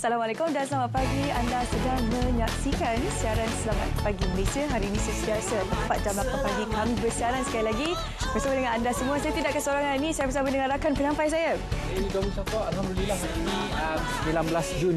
Assalamualaikum dan selamat pagi. Anda sedang menyaksikan siaran Selamat Pagi Malaysia. Hari ini sesiasa 4 jam 8 pagi kami bersiaran sekali lagi bersama dengan anda semua. Saya tidak kesorangan ini. Saya bersama dengan rakan penampai saya. Ini Dom Alhamdulillah. Hari ini 19 um, Jun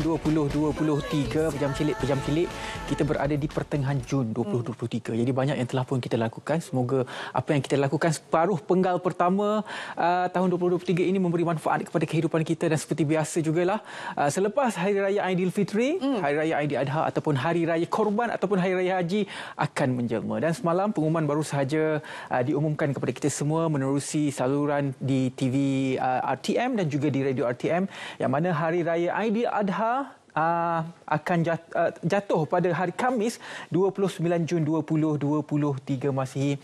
2023. Pejam cilik, pejam cilik. Kita berada di pertengahan Jun 2023. Jadi banyak yang telah pun kita lakukan. Semoga apa yang kita lakukan separuh penggal pertama uh, tahun 2023 ini memberi manfaat kepada kehidupan kita. Dan seperti biasa juga lah uh, selepas Hari Raya Aidilfitri, hmm. Hari Raya Aidiladha ataupun Hari Raya Korban ataupun Hari Raya Haji akan menjelma. Dan semalam pengumuman baru sahaja uh, diumumkan kepada kita kita semua menerusi saluran di TV uh, RTM dan juga di radio RTM yang mana hari raya Aidiladha Ah, akan ah, jatuh pada hari Kamis 29 Jun 2023 Masihi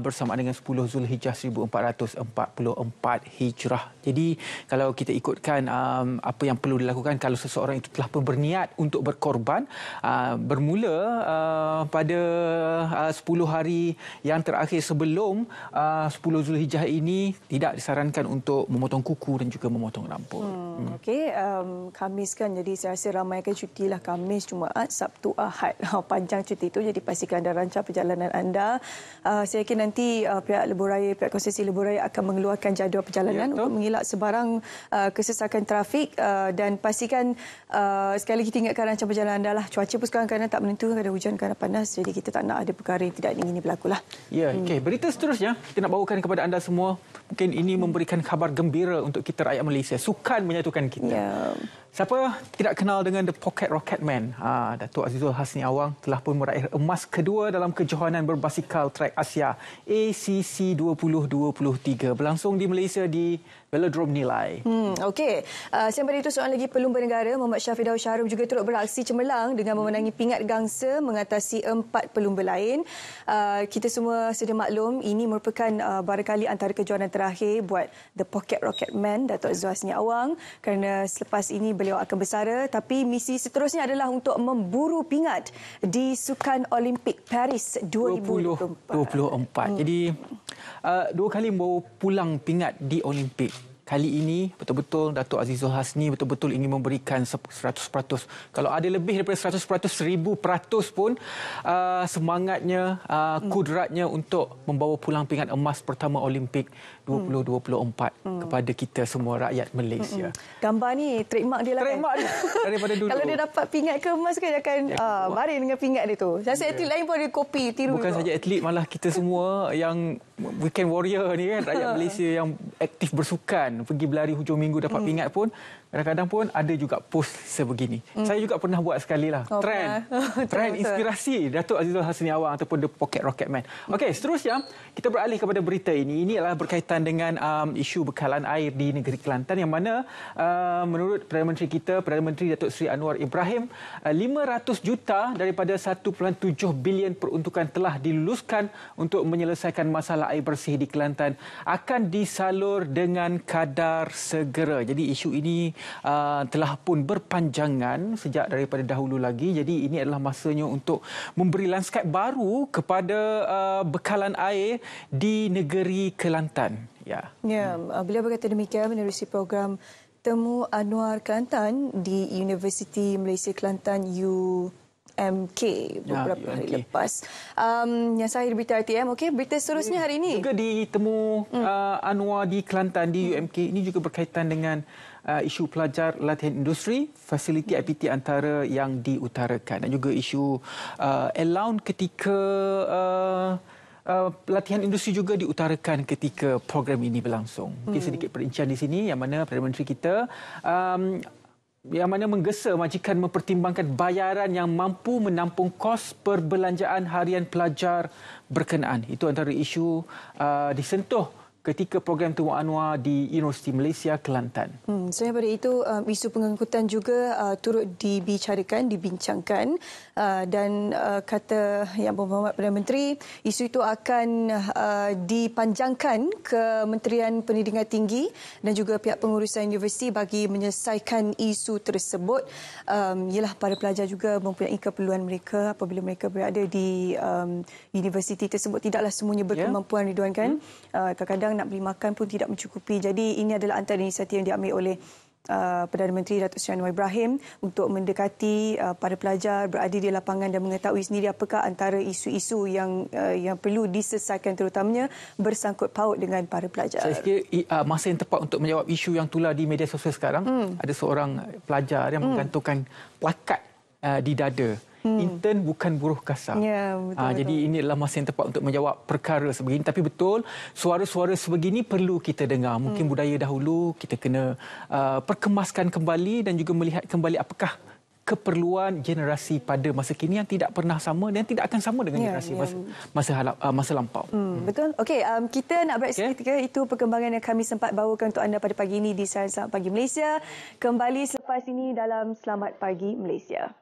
bersama dengan 10 Zulhijjah 1444 Hijrah. Jadi kalau kita ikutkan ah, apa yang perlu dilakukan kalau seseorang itu telah pun berniat untuk berkorban bermula pada 10 hari yang terakhir sebelum 10 Zulhijjah ini tidak disarankan untuk memotong kuku dan juga memotong rambut. Hmm, Okey, um, Kamis kan jadi saya biasa kan cuti lah Kamis, Jumaat, Sabtu, Ahad. Panjang cuti itu jadi pastikan anda rancang perjalanan anda. Ah, saya yakin nanti ah, pihak lebuh pihak konsesi lebuh akan mengeluarkan jadual perjalanan ya, untuk mengelak sebarang ah, kesesakan trafik dan pastikan sekali lagi tinggalkan rancang perjalanan anda lah. Cuaca pun sekarang kadang tak menentu, kadang ada hujan, kadang panas. Jadi kita tak nak ada perkara yang tidak ingin berlaku lah. Ya, hmm. okay. berita seterusnya kita nak bawakan kepada anda semua. Mungkin ini memberikan kabar gembira untuk kita rakyat Malaysia. Sukan menyatukan kita. Ya. Siapa tidak kenal dengan The Pocket Rocket Man? Ha, Datuk Azizul Hasni Awang telah pun meraih emas kedua dalam kejohanan berbasikal trek Asia ACC 2023 berlangsung di Malaysia di Velodrome Nilai. Hmm, Okey. Uh, ah, Sampai itu soalan lagi pelumba negara Syafiq Syafidaw Syahrum juga turut beraksi cemerlang dengan memenangi pingat gangsa mengatasi empat pelumba lain. Uh, kita semua sedia maklum ini merupakan uh, barangkali antara kejohanan terakhir buat The Pocket Rocket Man Datuk Azizul Hasni Awang kerana selepas ini beliau akan bersara tapi misi seterusnya adalah untuk memburu pingat di Sukan Olimpik Paris 2024. 24. Hmm. Jadi uh, dua kali membawa pulang pingat di Olimpik. Kali ini betul-betul Datuk Azizul Hasni betul-betul ingin memberikan 100%. Kalau ada lebih daripada 100%, 1000% pun uh, semangatnya, uh, hmm. kudratnya untuk membawa pulang pingat emas pertama Olimpik 2024 hmm. hmm. kepada kita semua rakyat Malaysia. Hmm. hmm. Gambar ni trademark dia lah. Trademark kan? dia daripada dulu. Kalau dia dapat pingat ke emas kan dia akan ya, uh, baring dengan pingat dia tu. Saya rasa yeah. atlet lain pun dia kopi tiru. Bukan saja atlet malah kita semua yang weekend warrior ni kan. Rakyat Malaysia yang aktif bersukan. Pergi berlari hujung minggu dapat hmm. pingat pun. Kadang-kadang pun ada juga post sebegini. Hmm. Saya juga pernah buat sekali lah. Okay. Trend. Trend inspirasi Datuk Azizul Hasni Awang ataupun The Pocket Rocket Man. Okey, seterusnya kita beralih kepada berita ini. Ini adalah berkaitan berkaitan dengan um, isu bekalan air di negeri Kelantan yang mana uh, menurut Perdana Menteri kita Perdana Menteri Datuk Seri Anwar Ibrahim uh, 500 juta daripada 1.7 bilion peruntukan telah diluluskan untuk menyelesaikan masalah air bersih di Kelantan akan disalur dengan kadar segera. Jadi isu ini uh, telah pun berpanjangan sejak daripada dahulu lagi. Jadi ini adalah masanya untuk memberi landscape baru kepada uh, bekalan air di negeri Kelantan. Ya. Ya, uh, beliau berkata demikian menerusi program temu Anwar Kelantan di Universiti Malaysia Kelantan U MK ya, beberapa ya, hari UMK. lepas. Um, yang saya berita RTM, okay? berita seterusnya hari ini. Juga ditemu hmm. uh, Anwar di Kelantan, di hmm. UMK. Ini juga berkaitan dengan uh, isu pelajar latihan industri, fasiliti IPT antara yang diutarakan. Dan juga isu uh, allowance ketika... Uh, uh, eh, latihan industri juga diutarakan ketika program ini berlangsung. Mungkin hmm. sedikit perincian di sini yang mana Perdana Menteri kita um, yang mana menggesa majikan mempertimbangkan bayaran yang mampu menampung kos perbelanjaan harian pelajar berkenaan. Itu antara isu uh, disentuh ketika program Tuan Anwar di Universiti Malaysia, Kelantan. Hmm, selain daripada itu, uh, isu pengangkutan juga uh, turut dibicarakan, dibincangkan uh, dan uh, kata Yang Berhormat Perdana Menteri, isu itu akan uh, dipanjangkan ke Menterian Pendidikan Tinggi dan juga pihak pengurusan universiti bagi menyelesaikan isu tersebut. Um, ialah para pelajar juga mempunyai keperluan mereka apabila mereka berada di um, universiti tersebut. Tidaklah semuanya ya. berkemampuan, yeah. Ridwan kan? Hmm. Uh, kadang-kadang petang nak beli makan pun tidak mencukupi. Jadi ini adalah antara inisiatif yang diambil oleh Uh, Perdana Menteri Datuk Seri Anwar Ibrahim untuk mendekati uh, para pelajar berada di lapangan dan mengetahui sendiri apakah antara isu-isu yang uh, yang perlu diselesaikan terutamanya bersangkut paut dengan para pelajar. Saya fikir uh, masa yang tepat untuk menjawab isu yang tular di media sosial sekarang hmm. ada seorang pelajar yang hmm. menggantungkan plakat uh, di dada. Hmm. Intern bukan buruh kasar. Ya, ah, betul, betul. Jadi ini adalah masa yang tepat untuk menjawab perkara sebegini. Tapi betul, suara-suara sebegini perlu kita dengar. Mungkin hmm. budaya dahulu kita kena uh, perkemaskan kembali dan juga melihat kembali apakah keperluan generasi pada masa kini yang tidak pernah sama dan tidak akan sama dengan ya, generasi ya. masa masa, halap, uh, masa lampau. Hmm, hmm. Betul. Okey, um, kita nak break okay. seketika. Itu perkembangan yang kami sempat bawakan untuk anda pada pagi ini di Sains Selamat Pagi Malaysia. Kembali selepas ini dalam Selamat Pagi Malaysia.